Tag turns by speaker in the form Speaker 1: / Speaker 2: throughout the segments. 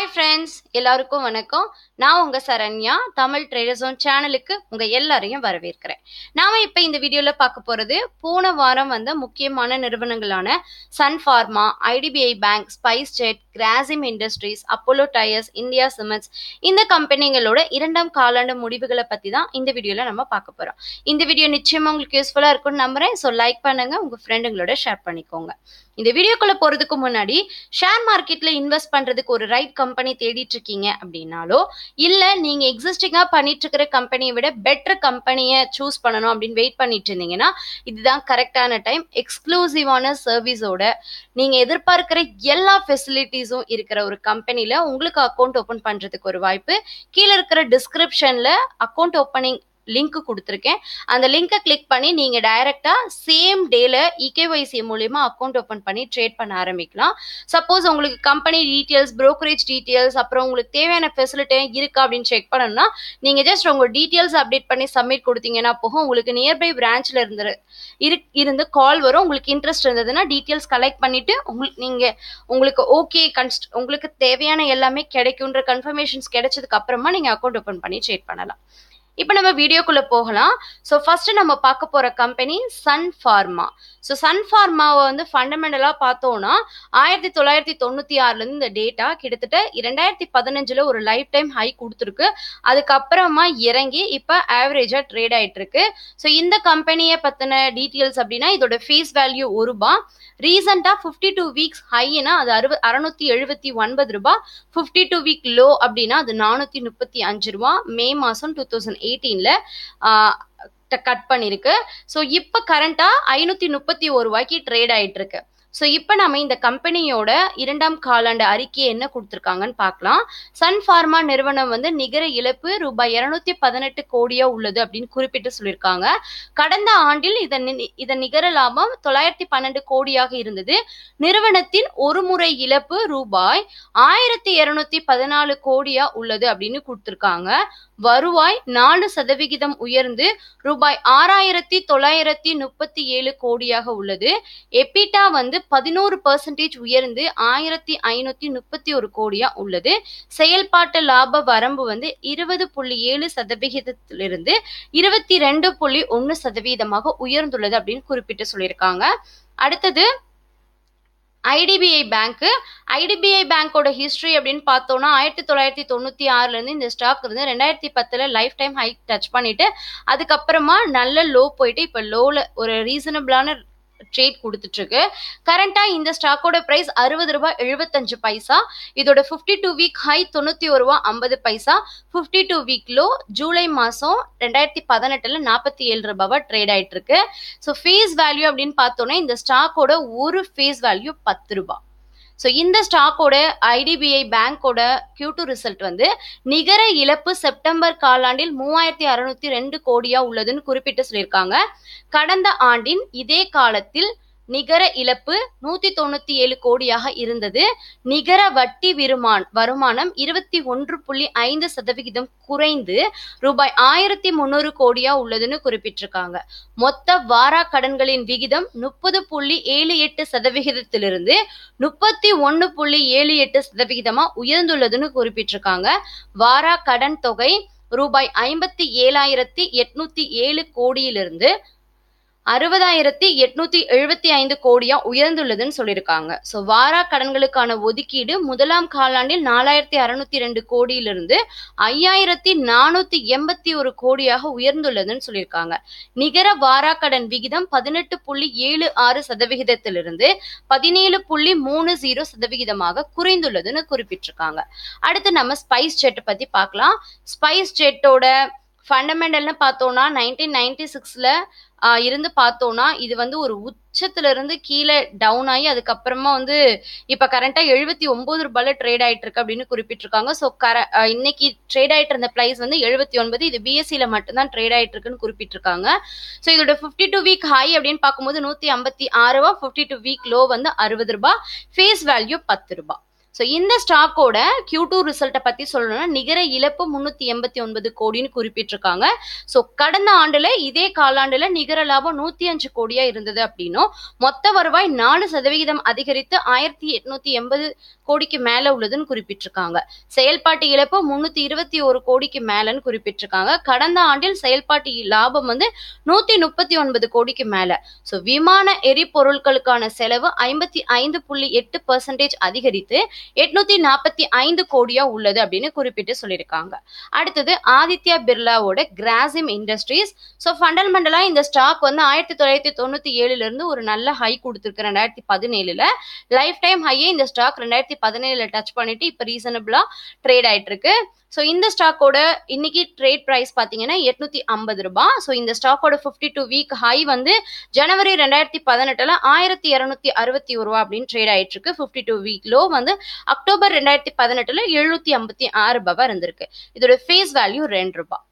Speaker 1: hi friends எல்லாருக்கும் வணக்கம் நான் உங்கள் சரண்யா தமிழ் ட்ரேடர்ஸோன் சேனலுக்கு உங்கள் எல்லாரையும் வரவேற்கிறேன் நாம் இப்போ இந்த வீடியோவில் பார்க்க போகிறது போன வாரம் வந்த முக்கியமான நிறுவனங்களான Sun Pharma IDBI bank spice jet Grasim Industries Apollo Tyres India Cements இந்த கம்பெனிகளோட இரண்டாம் காலாண்டு முடிவுகளை பற்றி தான் இந்த வீடியோவில் நம்ம பார்க்க போகிறோம் இந்த வீடியோ நிச்சயமாக உங்களுக்கு யூஸ்ஃபுல்லாக இருக்கும்னு நம்புகிறேன் ஸோ லைக் பண்ணுங்கள் உங்கள் ஃப்ரெண்டுங்களோட ஷேர் பண்ணிக்கோங்க இந்த வீடியோக்குள்ள போகிறதுக்கு முன்னாடி ஷேர் மார்க்கெட்டில் இன்வெஸ்ட் பண்ணுறதுக்கு ஒரு ரைட் கம்பெனி தேடிட்டு இருக்கீங்க அப்படின்னாலோ இல்லை நீங்கள் எக்ஸிஸ்டிங்காக பண்ணிட்டு இருக்கிற கம்பெனியை விட பெட்டர் கம்பெனியை சூஸ் பண்ணணும் அப்படின்னு வெயிட் பண்ணிட்டு இருந்தீங்கன்னா இதுதான் கரெக்டான டைம் எக்ஸ்க்ளூசிவான சர்வீஸோட நீங்கள் எதிர்பார்க்கிற எல்லா ஃபெசிலிட்டிஸும் இருக்கிற ஒரு கம்பெனியில் உங்களுக்கு அக்கௌண்ட் ஓப்பன் பண்ணுறதுக்கு ஒரு வாய்ப்பு கீழே இருக்கிற டிஸ்கிரிப்ஷனில் அக்கௌண்ட் ஓப்பனிங் லிங்க் கொடுத்துருக்கேன் அந்த லிங்கை கிளிக் பண்ணி நீங்கள் டைரக்டா சேம் டேல இகேஒய்சி மூலியமாக அக்கௌண்ட் ஓப்பன் பண்ணி ட்ரேட் பண்ண ஆரம்பிக்கலாம் சப்போஸ் உங்களுக்கு கம்பெனி டீட்டெயில்ஸ் ப்ரோக்கரேஜ் டீட்டெயில்ஸ் அப்புறம் உங்களுக்கு தேவையான ஃபெசிலிட்டி இருக்கா அப்படின்னு செக் பண்ணணும்னா நீங்கள் ஜஸ்ட் உங்கள் டீட்டெயில்ஸ் அப்டேட் பண்ணி சப்மிட் கொடுத்தீங்கன்னா போகும் உங்களுக்கு நியர்பை பிரான்ச்ல இருந்து இருந்து கால் வரும் உங்களுக்கு இன்ட்ரெஸ்ட் இருந்ததுன்னா டீட்டெயில்ஸ் கலெக்ட் பண்ணிட்டு உங்களுக்கு நீங்கள் உங்களுக்கு ஓகே கன்ஸ்ட் உங்களுக்கு தேவையான எல்லாமே கிடைக்குன்ற கன்ஃபர்மேஷன்ஸ் கிடைச்சதுக்கு அப்புறமா நீங்கள் அக்கௌண்ட் ஓப்பன் பண்ணி ட்ரேட் பண்ணலாம் இப்போ நம்ம வீடியோக்குள்ளே போகலாம் ஸோ ஃபர்ஸ்ட் நம்ம பார்க்க போகிற company Sun Pharma so Sun ஃபார்மாவை வந்து ஃபண்டமெண்டலாக பார்த்தோம்னா ஆயிரத்தி தொள்ளாயிரத்தி தொண்ணூற்றி ஆறுலேருந்து இந்த டேட்டா கிட்டத்தட்ட இரண்டாயிரத்தி பதினஞ்சில் ஒரு லைஃப் டைம் ஹை கொடுத்துருக்கு அதுக்கப்புறமா இறங்கி இப்போ ஆவரேஜாக ட்ரேட் ஆகிட்டு இருக்கு ஸோ இந்த கம்பெனியை பற்றின டீட்டெயில்ஸ் அப்படின்னா இதோட ஃபேஸ் வேல்யூ ஒரு ரூபா ரீசெண்டாக ஃபிஃப்டி டூ வீக்ஸ் ஹைனா அது அறுபது அறுநூத்தி எழுபத்தி ஒன்பது ரூபா ஃபிஃப்டி டூ வீக் லோ அப்படின்னா அது நானூற்றி முப்பத்தி அஞ்சு ரூபா மே மாதம் டூ தௌசண்ட் கட் பண்ணியிருக்கு ஸோ இப்போ கரண்ட்டாக ஐநூற்றி முப்பத்தி ஒரு ரூபாய்க்கு ட்ரேட் ஆகிட்டு இருக்கு ஸோ இப்போ நம்ம இந்த கம்பெனியோட இரண்டாம் காலாண்டு அறிக்கையை என்ன கொடுத்துருக்காங்கன்னு பார்க்கலாம் சன் ஃபார்மா நிறுவனம் வந்து நிகர இழப்பு ரூபாய் இருநூத்தி பதினெட்டு கோடியா உள்ளது அப்படின்னு குறிப்பிட்டு சொல்லியிருக்காங்க கடந்த ஆண்டில் இதன் இதன் நிகர லாபம் தொள்ளாயிரத்தி பன்னெண்டு கோடியாக இருந்தது நிறுவனத்தின் ஒரு முறை இழப்பு ரூபாய் ஆயிரத்தி இருநூத்தி பதினாலு கோடியா உள்ளது அப்படின்னு கொடுத்துருக்காங்க வருவாய் நாலு சதவிகிதம் உயர்ந்து ரூபாய் ஆறாயிரத்தி தொள்ளாயிரத்தி முப்பத்தி ஏழு கோடியாக உள்ளது எபிட்டா வந்து வந்து பதினோரு பர்சன்டேஜ் உயர்ந்து ஆயிரத்தி ஐநூத்தி முப்பத்தி ஒரு கோடியா உள்ளது செயல்பாட்டு லாப வரம்பு வந்து இருபது புள்ளி ஏழு சதவிகிதத்திலிருந்து இருபத்தி ரெண்டு புள்ளி ஒன்னு சதவீதமாக உயர்ந்துள்ளது அப்படின்னு குறிப்பிட்டு சொல்லியிருக்காங்க அடுத்தது ஐடிபிஐ பேங்க்கு ஐடிபிஐ பேங்க்கோட ஹிஸ்ட்ரி அப்படின்னு பார்த்தோம்னா ஆயிரத்தி தொள்ளாயிரத்தி தொண்ணூத்தி ஆறுல இருந்து இந்த ஸ்டாக் வந்து ரெண்டாயிரத்தி பத்துல லைஃப் டைம் ஹை டச் பண்ணிட்டு அதுக்கப்புறமா நல்ல லோ போயிட்டு இப்போ லோல ஒரு ரீசனபிளான ட்ரேட் கொடுத்துட்ருக்கு இருக்கு இந்த ஸ்டாக்கோட ப்ரைஸ் அறுபது ரூபாய் எழுபத்தஞ்சு பைசா இதோட ஃபிஃப்டி டூ வீக் ஹை தொண்ணூத்தி ஒரு ரூபா ஐம்பது பைசா ஃபிஃப்டி டூ வீக்லோ ஜூலை மாசம் ரெண்டாயிரத்தி பதினெட்டுல நாற்பத்தி ஏழு ரூபாவா ட்ரேட் ஆயிட்டு ஸோ ஃபேஸ் வேல்யூ அப்படின்னு பார்த்தோன்னே இந்த ஸ்டாக்கோட ஒரு ஃபேஸ் வேல்யூ பத்து ரூபாய் ஸோ இந்த ஸ்டாக்கோட ஐடிபிஐ பேங்கோட கியூ டூ ரிசல்ட் வந்து நிகர இழப்பு செப்டம்பர் காலாண்டில் மூவாயிரத்தி அறுநூத்தி ரெண்டு கோடியா உள்ளதுன்னு குறிப்பிட்டு சொல்லியிருக்காங்க கடந்த ஆண்டின் இதே காலத்தில் நிகர இழப்பு நூத்தி தொண்ணூத்தி ஏழு கோடியாக இருந்தது நிகர வட்டி விருமான் வருமானம் இருபத்தி ஒன்று புள்ளி ஐந்து சதவிகிதம் குறைந்து ரூபாய் ஆயிரத்தி முன்னூறு கோடியா உள்ளதுன்னு குறிப்பிட்டிருக்காங்க மொத்த வாரா கடன்களின் விகிதம் முப்பது புள்ளி ஏழு எட்டு சதவிகிதத்திலிருந்து முப்பத்தி ஒன்னு புள்ளி ஏழு எட்டு சதவிகிதமா உயர்ந்துள்ளதுன்னு குறிப்பிட்டிருக்காங்க வாரா கடன் தொகை ரூபாய் ஐம்பத்தி ஏழாயிரத்தி எட்நூத்தி ஏழு கோடியிலிருந்து அறுபதாயிரத்தி எட்நூத்தி எழுபத்தி ஐந்து கோடியா உயர்ந்துள்ளதுன்னு சொல்லியிருக்காங்க ஸோ வாரா கடன்களுக்கான ஒதுக்கீடு முதலாம் காலாண்டில் நாலாயிரத்தி அறுநூத்தி ரெண்டு கோடியிலிருந்து ஐயாயிரத்தி நானூத்தி எண்பத்தி ஒரு கோடியாக உயர்ந்துள்ளதுன்னு சொல்லியிருக்காங்க நிகர வாரா கடன் விகிதம் பதினெட்டு புள்ளி ஏழு ஆறு சதவிகிதத்திலிருந்து பதினேழு புள்ளி மூணு ஜீரோ சதவிகிதமாக குறைந்துள்ளதுன்னு குறிப்பிட்டிருக்காங்க அடுத்து நம்ம ஸ்பைஸ் ஜெட் பத்தி பார்க்கலாம் ஸ்பைஸ் ஜெட்டோட ஃபண்டமெண்டல்னு பார்த்தோம்னா நைன்டீன் நைன்டி சிக்ஸில் இருந்து பார்த்தோம்னா இது வந்து ஒரு உச்சத்துல இருந்து கீழே டவுன் ஆகி அதுக்கப்புறமா வந்து இப்ப கரண்டா எழுபத்தி ஒன்பது ரூபாயில ட்ரேட் ஆயிட்டு இருக்கு அப்படின்னு குறிப்பிட்டிருக்காங்க ஸோ கர இன்னைக்கு ட்ரேட் ஆயிட்டு இருந்த பிரைஸ் வந்து எழுபத்தி ஒன்பது இது பிஎஸ்சியில மட்டும்தான் ட்ரேட் ஆயிட்டு இருக்குன்னு குறிப்பிட்டிருக்காங்க ஸோ இதோட ஃபிஃப்டி டூ வீக் ஹை அப்படின்னு பார்க்கும்போது நூத்தி ஐம்பத்தி ஆறு ரூபா ஃபிஃப்டி டூ வீக் லோ வந்து அறுபது ரூபாய் ஃபேஸ் வேல்யூ பத்து ரூபாய் ஸோ இந்த ஸ்டாக்கோட கியூ டூ ரிசல்ட்டை பற்றி சொல்லணும்னா நிகர இழப்பு முந்நூற்றி எண்பத்தி ஒன்பது கோடின்னு குறிப்பிட்டிருக்காங்க ஸோ கடந்த ஆண்டில் இதே காலாண்டில் நிகர லாபம் நூற்றி அஞ்சு கோடியாக இருந்தது அப்படின்னும் மொத்த வருவாய் நாலு சதவிகிதம் அதிகரித்து ஆயிரத்தி எட்நூத்தி எண்பது கோடிக்கு மேலே உள்ளதுன்னு குறிப்பிட்டிருக்காங்க செயல்பாட்டு இழப்பு முந்நூற்றி இருபத்தி ஒரு கோடிக்கு மேலேன்னு குறிப்பிட்டிருக்காங்க கடந்த ஆண்டில் செயல்பாட்டு லாபம் வந்து நூற்றி முப்பத்தி ஒன்பது கோடிக்கு மேலே ஸோ விமான எரிபொருட்களுக்கான செலவு ஐம்பத்தி ஐந்து புள்ளி எட்டு பர்சன்டேஜ் அதிகரித்து எட்நூத்தி நாற்பத்தி ஐந்து கோடியா உள்ளது அப்படின்னு குறிப்பிட்டு சொல்லியிருக்காங்க அடுத்தது ஆதித்யா பிர்லாவோட கிராசிம் இண்டஸ்ட்ரீஸ் ஸோ ஃபண்டமெண்டலா இந்த ஸ்டாக் வந்து ஆயிரத்தி தொள்ளாயிரத்தி தொண்ணூத்தி ஏழுல இருந்து ஒரு நல்ல ஹை கொடுத்துருக்கு ரெண்டாயிரத்தி பதினேழுல லைஃப் டைம் ஹையே இந்த ஸ்டாக் ரெண்டாயிரத்தி பதினேழுல டச் பண்ணிட்டு இப்போ ரீசனபிளா ட்ரேட் ஆயிட்டு இருக்கு ஸோ இந்த ஸ்டாக்கோட இன்னைக்கு ட்ரேட் ப்ரைஸ் பார்த்தீங்கன்னா எட்நூத்தி ஐம்பது ரூபாய் ஸோ இந்த ஸ்டாக்கோட ஃபிஃப்டி டூ வீக் ஹை வந்து ஜனவரி ரெண்டாயிரத்தி பதினெட்டில் ஆயிரத்தி இரநூத்தி அறுபத்தி ஒரு ரூபா அப்படின்னு ட்ரேட் ஆயிட்டு இருக்கு ஃபிஃப்டி டூ வீக் லோ வந்து அக்டோபர் ரெண்டாயிரத்தி பதினெட்டில் எழுநூத்தி ஐம்பத்தி ஆறு ரூபாய் இருந்திருக்கு இதோட ஃபேஸ் வேல்யூ ரெண்டு ரூபாய்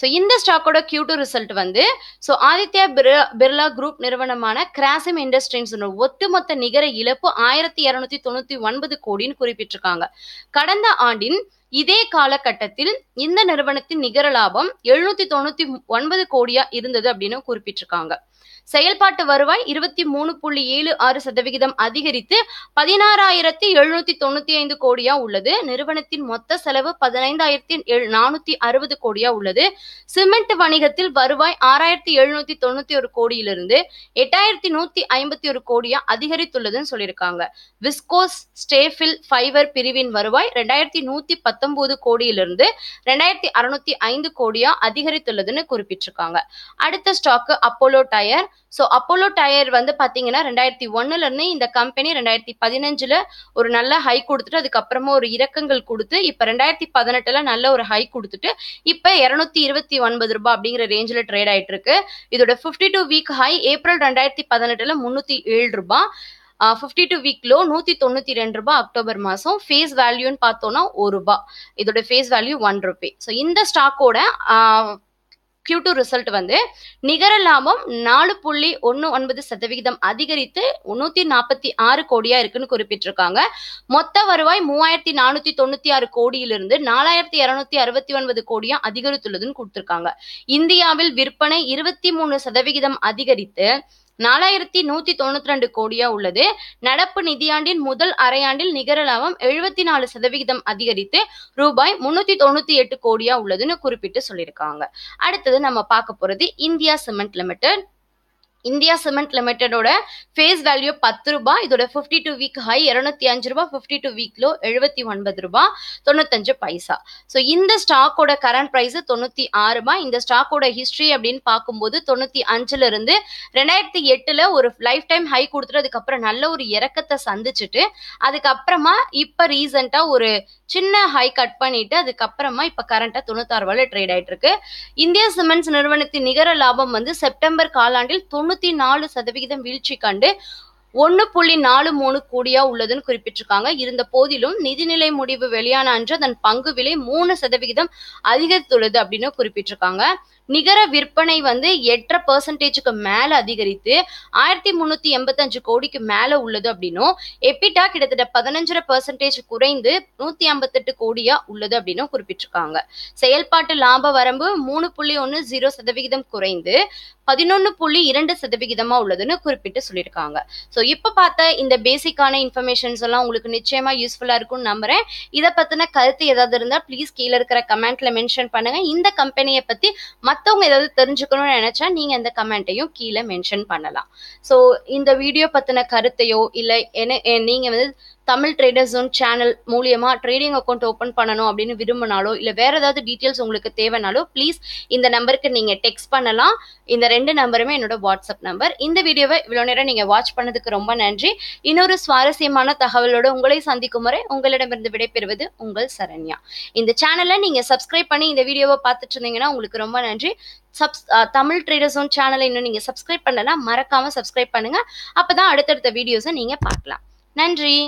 Speaker 1: ஸோ இந்த ஸ்டாக்கோட கியூ டூ ரிசல்ட் வந்து ஸோ ஆதித்யா பிர்லா பிர்லா குரூப் நிறுவனமான கிராசிம் இண்டஸ்ட்ரீஸ் ஒட்டுமொத்த நிகர இழப்பு ஆயிரத்தி இரநூத்தி தொண்ணூத்தி ஒன்பது கோடின்னு குறிப்பிட்டிருக்காங்க கடந்த ஆண்டின் இதே காலகட்டத்தில் இந்த நிறுவனத்தின் நிகர லாபம் எழுநூத்தி தொண்ணூத்தி ஒன்பது கோடியா இருந்தது அப்படின்னு குறிப்பிட்டிருக்காங்க செயல்பாட்டு வருவாய் இருபத்தி மூணு புள்ளி ஏழு ஆறு சதவிகிதம் அதிகரித்து பதினாறாயிரத்தி எழுநூத்தி தொண்ணூத்தி ஐந்து கோடியா உள்ளது நிறுவனத்தின் மொத்த செலவு பதினைந்தாயிரத்தி நானூத்தி அறுபது கோடியா உள்ளது சிமெண்ட் வணிகத்தில் வருவாய் ஆறாயிரத்தி எழுநூத்தி தொண்ணூத்தி ஒரு கோடியிலிருந்து எட்டாயிரத்தி நூத்தி ஐம்பத்தி ஒரு கோடியா அதிகரித்துள்ளதுன்னு சொல்லியிருக்காங்க விஸ்கோஸ் ஸ்டேஃபில் ஃபைவர் பிரிவின் வருவாய் ரெண்டாயிரத்தி நூத்தி பத்தொன்பது கோடியிலிருந்து ரெண்டாயிரத்தி அறுநூத்தி ஐந்து கோடியா அதிகரித்துள்ளதுன்னு குறிப்பிட்டிருக்காங்க அடுத்த stock Apollo tyre so Apollo tyre வந்து பார்த்தீங்கன்னா ரெண்டாயிரத்தி ஒன்னுலேருந்து இந்த கம்பெனி ரெண்டாயிரத்தி பதினஞ்சில் ஒரு நல்ல ஹை கொடுத்துட்டு அதுக்கப்புறமா ஒரு இறக்கங்கள் கொடுத்து இப்போ ரெண்டாயிரத்தி பதினெட்டில் நல்ல ஒரு ஹை கொடுத்துட்டு இப்போ இரநூத்தி இருபத்தி ஒன்பது ரூபாய் அப்படிங்கிற ரேஞ்சில் ட்ரேட் ஆகிட்டு இருக்கு இதோட fifty two week high April ரெண்டாயிரத்தி பதினெட்டில் முந்நூற்றி ஏழு ரூபாய் ஃபிஃப்டி டூ வீக்லோ நூற்றி தொண்ணூற்றி ரெண்டு ரூபாய் அக்டோபர் மாதம் ஃபேஸ் வேல்யூன்னு பார்த்தோன்னா ஒரு ரூபாய் இதோட face value one rupee so இந்த ஸ்டாக்கோட கியூ ரிசல்ட் வந்து நிகர லாபம் நாலு புள்ளி ஒன்று ஒன்பது சதவிகிதம் அதிகரித்து முன்னூத்தி நாற்பத்தி ஆறு கோடியாக இருக்குன்னு குறிப்பிட்டிருக்காங்க மொத்த வருவாய் மூவாயிரத்தி நானூற்றி தொண்ணூற்றி ஆறு கோடியிலிருந்து நாலாயிரத்தி இரநூத்தி அறுபத்தி ஒன்பது கோடியாக அதிகரித்துள்ளதுன்னு கொடுத்துருக்காங்க இந்தியாவில் விற்பனை இருபத்தி மூணு சதவிகிதம் அதிகரித்து நாலாயிரத்தி நூத்தி தொண்ணூத்தி ரெண்டு கோடியா உள்ளது நடப்பு நிதியாண்டின் முதல் அரையாண்டில் நிகர லாபம் எழுபத்தி நாலு சதவிகிதம் அதிகரித்து ரூபாய் முன்னூத்தி தொண்ணூத்தி எட்டு கோடியா உள்ளதுன்னு குறிப்பிட்டு சொல்லியிருக்காங்க அடுத்தது நம்ம பார்க்க போறது India cement limited India cement லிமிட்டடோட ஃபேஸ் வேல்யூ பத்து ரூபாய் இதோட ஃபிஃப்டி டூ வீக் ஹை இரநூத்தி அஞ்சு ரூபாய் ஃபிஃப்டி டூ வீக்லோ எழுபத்தி ஒன்பது ரூபாய் தொண்ணூத்தஞ்சு பைசா ஸோ இந்த ஸ்டாக்கோட கரண்ட் ப்ரைஸ் தொண்ணூற்றி ஆறு ரூபாய் இந்த ஸ்டாக்கோட ஹிஸ்ட்ரி அப்படின்னு பார்க்கும்போது தொண்ணூற்றி இருந்து ரெண்டாயிரத்தி எட்டில் ஒரு லைஃப் டைம் ஹை கொடுத்துட்டு அதுக்கப்புறம் நல்ல ஒரு இறக்கத்தை சந்திச்சுட்டு அதுக்கப்புறமா இப்போ ரீசெண்டா ஒரு சின்ன ஹை கட் பண்ணிட்டு அதுக்கப்புறமா இப்போ கரண்ட்டாக தொண்ணூத்தாறு ரூபாயில் ட்ரேட் ஆகிட்டு இருக்கு இந்தியா சிமெண்ட்ஸ் நிறுவனத்தின் நிகர லாபம் வந்து செப்டம்பர் காலாண்டில் தொண்ணூறு தொண்ணூத்தி நாலு சதவிகிதம் வீழ்ச்சி கண்டு ஒன்னு புள்ளி நாலு மூணு கோடியா உள்ளதுன்னு குறிப்பிட்டிருக்காங்க இருந்த போதிலும் நிதிநிலை முடிவு வெளியான அன்று அதன் பங்கு விலை மூணு சதவிகிதம் அதிகரித்துள்ளது அப்படின்னு குறிப்பிட்டிருக்காங்க நிகர விற்பனை வந்து எட்டரை பர்சன்டேஜுக்கு மேலே அதிகரித்து ஆயிரத்தி முந்நூற்றி எண்பத்தஞ்சு கோடிக்கு மேல உள்ளது அப்படின்னும் எப்பிட்டா கிட்டத்தட்ட பதினஞ்சரை பர்சன்டேஜ் குறைந்து நூத்தி ஐம்பத்தெட்டு கோடியா உள்ளது அப்படின்னும் குறிப்பிட்டிருக்காங்க செயல்பாட்டு லாப வரம்பு மூணு புள்ளி ஒன்னு ஜீரோ சதவிகிதம் குறைந்து பதினொன்னு புள்ளி இரண்டு சதவிகிதமா உள்ளதுன்னு குறிப்பிட்டு சொல்லியிருக்காங்க ஸோ இப்போ பார்த்த இந்த பேசிக்கான இன்ஃபர்மேஷன்ஸ் எல்லாம் உங்களுக்கு நிச்சயமா யூஸ்ஃபுல்லா இருக்கும்னு நம்புறேன் இதை பத்தின கருத்து ஏதாவது இருந்தால் ப்ளீஸ் கீழே இருக்கிற கமெண்ட்ல மென்ஷன் பண்ணுங்க இந்த கம்பெனியை பற்றி மற்றவங்க ஏதாவது தெரிஞ்சுக்கணும்னு நினைச்சா நீங்க இந்த கமெண்ட்டையும் கீழே மென்ஷன் பண்ணலாம் ஸோ இந்த வீடியோ பத்தின கருத்தையோ இல்லை என்ன நீங்க வந்து தமிழ் ட்ரேடர் ஜோன் சேனல் மூலியமா ட்ரேடிங் அக்கௌண்ட் ஓப்பன் பண்ணணும் அப்படின்னு விரும்பினாலோ இல்லை வேற ஏதாவது டீட்டெயில்ஸ் உங்களுக்கு தேவைனாலோ ப்ளீஸ் இந்த நம்பருக்கு நீங்க டெக்ஸ்ட் பண்ணலாம் இந்த ரெண்டு நம்பருமே என்னோட வாட்ஸ்அப் நம்பர் இந்த வீடியோவை இவ்வளோ நேரம் நீங்க வாட்ச் பண்ணதுக்கு ரொம்ப நன்றி இன்னொரு சுவாரஸ்யமான தகவலோட உங்களை சந்திக்கும் முறை உங்களிடமிருந்து விடைபெறுவது உங்கள் சரண்யா இந்த சேனலை நீங்க சப்ஸ்கிரைப் பண்ணி இந்த வீடியோவை பார்த்துட்டு இருந்தீங்கன்னா உங்களுக்கு ரொம்ப நன்றி சப்ஸ் தமிழ் ட்ரேடர்ஸ் ஜோன் சேனலை இன்னும் நீங்கள் சப்ஸ்கிரைப் பண்ணலாம் மறக்காமல் சப்ஸ்கிரைப் பண்ணுங்கள் அப்போ தான் அடுத்தடுத்த வீடியோஸை நீங்கள் பார்க்கலாம் நன்றி